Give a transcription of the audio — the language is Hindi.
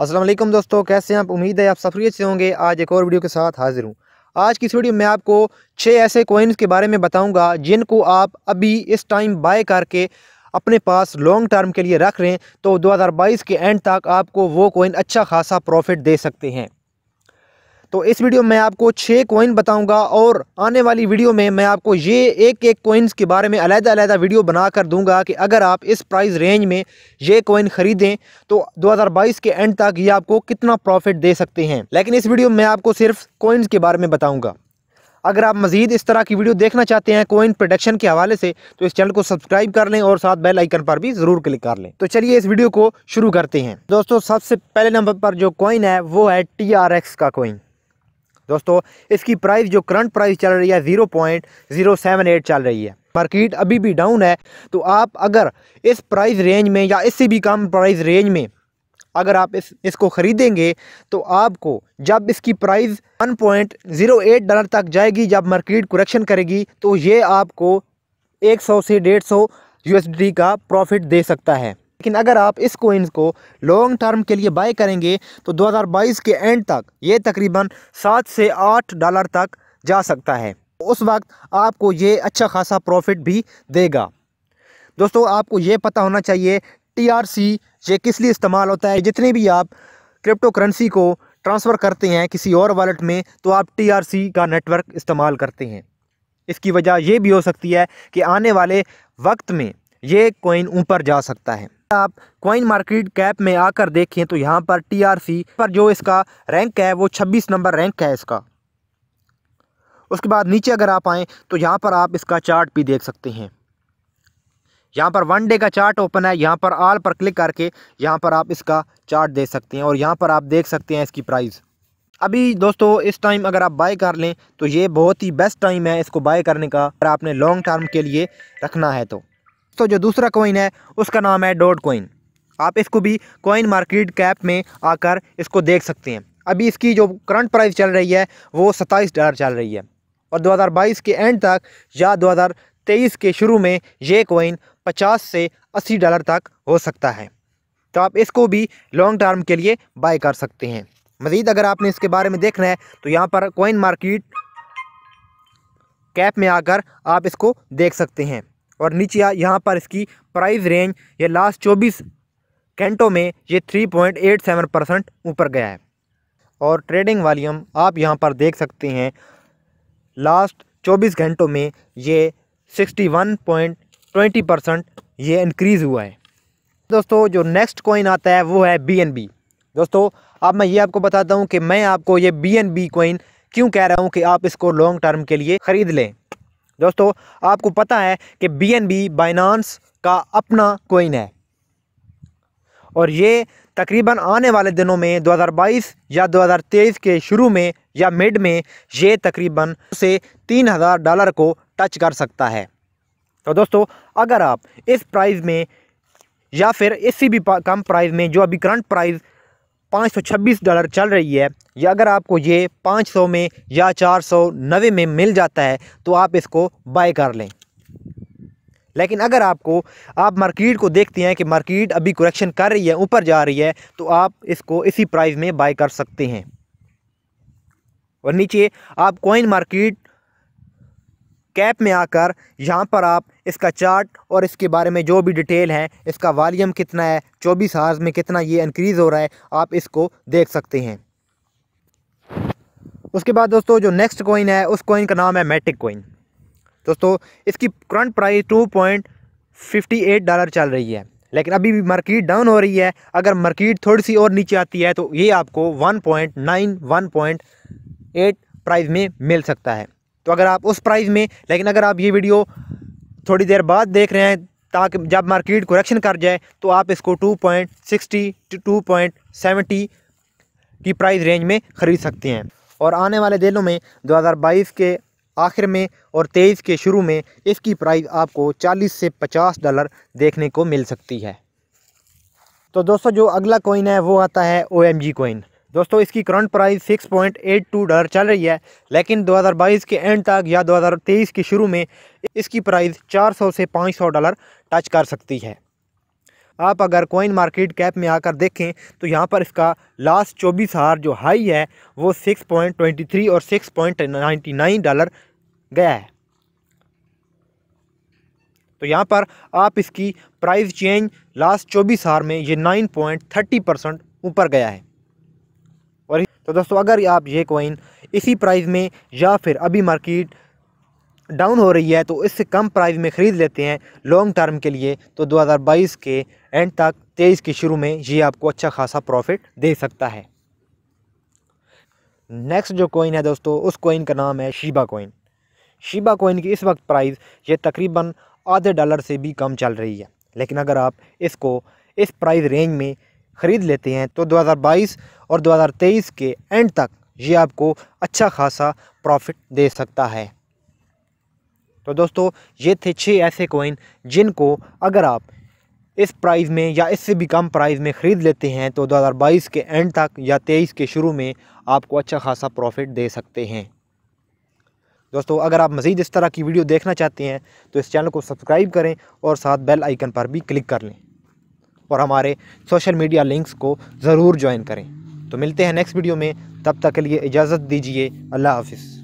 असलम दोस्तों कैसे हैं आप उम्मीद है आप सफरी से होंगे आज एक और वीडियो के साथ हाजिर हूँ आज की इस वीडियो में आपको छः ऐसे कोइन्स के बारे में बताऊँगा जिनको आप अभी इस टाइम बाय करके अपने पास लॉन्ग टर्म के लिए रख रहे हैं तो 2022 के एंड तक आपको वो कोइन अच्छा खासा प्रॉफिट दे सकते हैं तो इस वीडियो में आपको छः कोइन बताऊंगा और आने वाली वीडियो में मैं आपको ये एक एक कोइन्स के बारे में अलग अलग वीडियो बना कर दूंगा कि अगर आप इस प्राइस रेंज में ये कोइन ख़रीदें तो 2022 के एंड तक ये आपको कितना प्रॉफिट दे सकते हैं लेकिन इस वीडियो में आपको सिर्फ कोइन्स के बारे में बताऊँगा अगर आप मजीद इस तरह की वीडियो देखना चाहते हैं कोइन प्रोडक्शन के हवाले से तो इस चैनल को सब्सक्राइब कर लें और साथ बेल आइकन पर भी ज़रूर क्लिक कर लें तो चलिए इस वीडियो को शुरू करते हैं दोस्तों सबसे पहले नंबर पर जो कोइन है वो है टी आर एक्स का कोइन दोस्तों इसकी प्राइस जो करंट प्राइस चल रही है zero point zero seven eight चल रही है मार्केट अभी भी डाउन है तो आप अगर इस प्राइस रेंज में या इससे भी कम प्राइस रेंज में अगर आप इस इसको ख़रीदेंगे तो आपको जब इसकी प्राइस 1.08 डॉलर तक जाएगी जब मार्केट कुरेक्शन करेगी तो ये आपको 100 से 150 यूएसडी का प्रॉफिट दे सकता है लेकिन अगर आप इस कोइंस को लॉन्ग टर्म के लिए बाय करेंगे तो 2022 के एंड तक ये तकरीबन सात से आठ डॉलर तक जा सकता है उस वक्त आपको ये अच्छा खासा प्रॉफिट भी देगा दोस्तों आपको ये पता होना चाहिए सी ये किस लिए इस्तेमाल होता है जितने भी आप क्रिप्टो करेंसी को ट्रांसफ़र करते हैं किसी और वॉलेट में तो आप सी का नेटवर्क इस्तेमाल करते हैं इसकी वजह यह भी हो सकती है कि आने वाले वक्त में ये कोइन ऊपर जा सकता है आप क्वाइन मार्केट कैप में आकर देखें तो यहाँ पर टीआरसी पर जो इसका रैंक है वो 26 नंबर रैंक है इसका उसके बाद नीचे अगर आप आएँ तो यहाँ पर आप इसका चार्ट भी देख सकते हैं यहाँ पर वन डे का चार्ट ओपन है यहाँ पर आल पर क्लिक करके यहाँ पर आप इसका चार्ट देख सकते हैं और यहाँ पर आप देख सकते हैं इसकी प्राइस अभी दोस्तों इस टाइम अगर आप बाय कर लें तो ये बहुत ही बेस्ट टाइम है इसको बाय करने का अगर आपने लॉन्ग टर्म के लिए रखना है तो दोस्तों जो दूसरा कॉइन है उसका नाम है डोट कॉइन आप इसको भी कॉइन मार्केट कैप में आकर इसको देख सकते हैं अभी इसकी जो करंट प्राइस चल रही है वो सत्ताईस डॉलर चल रही है और 2022 के एंड तक या 2023 के शुरू में ये कॉइन 50 से 80 डॉलर तक हो सकता है तो आप इसको भी लॉन्ग टर्म के लिए बाय कर सकते हैं मज़ीद अगर आपने इसके बारे में देखना है तो यहाँ पर कॉइन मार्केट कैप में आकर आप इसको देख सकते हैं और नीचे यहाँ पर इसकी प्राइस रेंज ये लास्ट चौबीस घंटों में ये three point eight seven percent ऊपर गया है और ट्रेडिंग वॉल्यूम आप यहाँ पर देख सकते हैं लास्ट चौबीस घंटों में ये sixty one point twenty percent ये इनक्रीज़ हुआ है दोस्तों जो नेक्स्ट कॉइन आता है वो है बी दोस्तों अब मैं ये आपको बताता हूँ कि मैं आपको ये बी एन बी कोइन क्यों कह रहा हूँ कि आप इसको लॉन्ग टर्म के लिए ख़रीद लें दोस्तों आपको पता है कि बी एन बी बाइनानस का अपना कोइन है और ये तकरीबन आने वाले दिनों में 2022 या 2023 के शुरू में या मिड में ये तकरीबन से 3000 डॉलर को टच कर सकता है तो दोस्तों अगर आप इस प्राइस में या फिर इसी भी कम प्राइस में जो अभी करंट प्राइस 526 डॉलर चल रही है या अगर आपको ये 500 में या चार में मिल जाता है तो आप इसको बाय कर लें लेकिन अगर आपको आप मार्केट को देखते हैं कि मार्केट अभी करेक्शन कर रही है ऊपर जा रही है तो आप इसको इसी प्राइस में बाय कर सकते हैं और नीचे आप कॉइन मार्केट कैप में आकर यहाँ पर आप इसका चार्ट और इसके बारे में जो भी डिटेल है इसका वॉल्यूम कितना है चौबीस हार्स में कितना ये इंक्रीज़ हो रहा है आप इसको देख सकते हैं उसके बाद दोस्तों जो नेक्स्ट कोइन है उस कोइन का नाम है मैटिक कोइन दोस्तों इसकी current price two point fifty eight dollar चल रही है लेकिन अभी भी मार्केट डाउन हो रही है अगर मार्केट थोड़ी सी और नीचे आती है तो ये आपको one point nine one point eight price में मिल सकता है तो अगर आप उस प्राइस में लेकिन अगर आप ये वीडियो थोड़ी देर बाद देख रहे हैं ताकि जब मार्केट कोरेक्शन कर जाए तो आप इसको सिक्सटी टू सेवेंटी की प्राइस रेंज में ख़रीद सकते हैं और आने वाले दिनों में 2022 के आखिर में और तेईस के शुरू में इसकी प्राइस आपको 40 से 50 डॉलर देखने को मिल सकती है तो दोस्तों जो अगला कोइन है वो आता है ओ एम जी कोइन दोस्तों इसकी करंट प्राइस 6.82 डॉलर चल रही है लेकिन 2022 के एंड तक या 2023 के शुरू में इसकी प्राइस 400 से 500 डॉलर टच कर सकती है आप अगर कोइन मार्केट कैप में आकर देखें तो यहाँ पर इसका लास्ट चौबीस हार जो हाई है वो 6.23 और 6.99 डॉलर गया है तो यहाँ पर आप इसकी प्राइस चेंज लास्ट चौबीस हार में ये 9.30 परसेंट ऊपर गया है तो दोस्तों अगर आप ये कोइन इसी प्राइस में या फिर अभी मार्केट डाउन हो रही है तो इससे कम प्राइस में ख़रीद लेते हैं लॉन्ग टर्म के लिए तो 2022 के एंड तक तेईस के शुरू में ये आपको अच्छा खासा प्रॉफिट दे सकता है नेक्स्ट जो कोइन है दोस्तों उस कोइन का नाम है शिबा कोइन शिबा कोइन की इस वक्त प्राइस ये तकरीबन आधे डॉलर से भी कम चल रही है लेकिन अगर आप इसको इस प्राइस रेंज में ख़रीद लेते हैं तो 2022 और 2023 के एंड तक ये आपको अच्छा खासा प्रॉफिट दे सकता है तो दोस्तों ये थे छः ऐसे कोइन जिनको अगर आप इस प्राइस में या इससे भी कम प्राइस में ख़रीद लेते हैं तो 2022 के एंड तक या 23 के शुरू में आपको अच्छा खासा प्रॉफिट दे सकते हैं दोस्तों अगर आप मज़ीद इस तरह की वीडियो देखना चाहते हैं तो इस चैनल को सब्सक्राइब करें और साथ बेल आइकन पर भी क्लिक कर लें और हमारे सोशल मीडिया लिंक्स को ज़रूर ज्वाइन करें तो मिलते हैं नेक्स्ट वीडियो में तब तक के लिए इजाज़त दीजिए अल्लाह हाफिज़